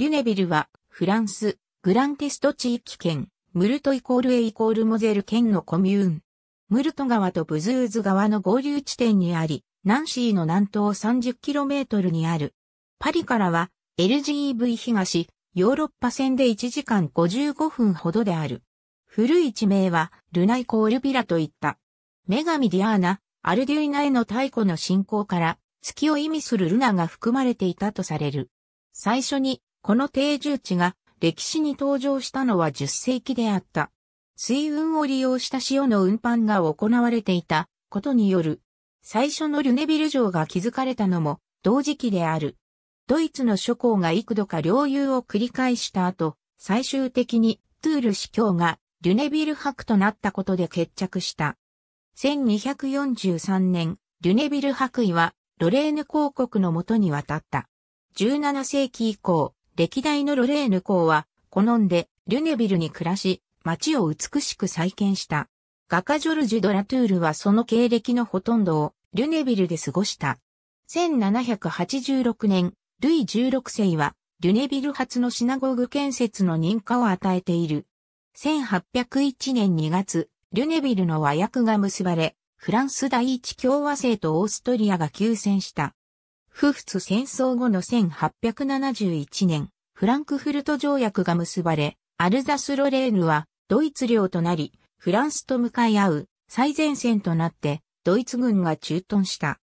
リュネビルは、フランス、グランテスト地域圏、ムルトイコールエイコールモゼル県のコミューン。ムルト川とブズーズ川の合流地点にあり、ナンシーの南東 30km にある。パリからは LGV 東、ヨーロッパ線で1時間55分ほどである。古い地名はルナイコールビラといった。女神ディアーナ、アルデュイナへの太古の信仰から月を意味するルナが含まれていたとされる。最初にこの定住地が歴史に登場したのは10世紀であった。水運を利用した塩の運搬が行われていたことによる。最初のルネビル城が築かれたのも同時期である。ドイツの諸侯が幾度か領有を繰り返した後、最終的にトゥール司教がルネビル伯となったことで決着した。1243年、ルネビル伯位はロレーヌ公国のもとに渡った。17世紀以降、歴代のロレーヌ公は、好んで、リュネビルに暮らし、街を美しく再建した。画家ジョルジュ・ドラトゥールはその経歴のほとんどを、リュネビルで過ごした。1786年、ルイ16世は、リュネビル初のシナゴーグ建設の認可を与えている。1801年2月、リュネビルの和訳が結ばれ、フランス第一共和制とオーストリアが休戦した。フフツ戦争後の1871年、フランクフルト条約が結ばれ、アルザス・ロレーヌはドイツ領となり、フランスと向かい合う最前線となって、ドイツ軍が駐屯した。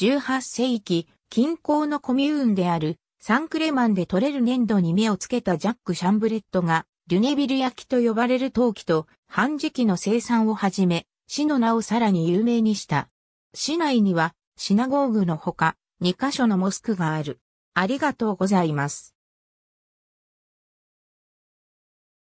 18世紀、近郊のコミューンであるサンクレマンで取れる粘土に目をつけたジャック・シャンブレットが、ュネビル焼きと呼ばれる陶器と、半磁器の生産をはじめ、市の名をさらに有名にした。市内には、シナゴーグのほか、2カ所のモスクがある。ありがとうございます。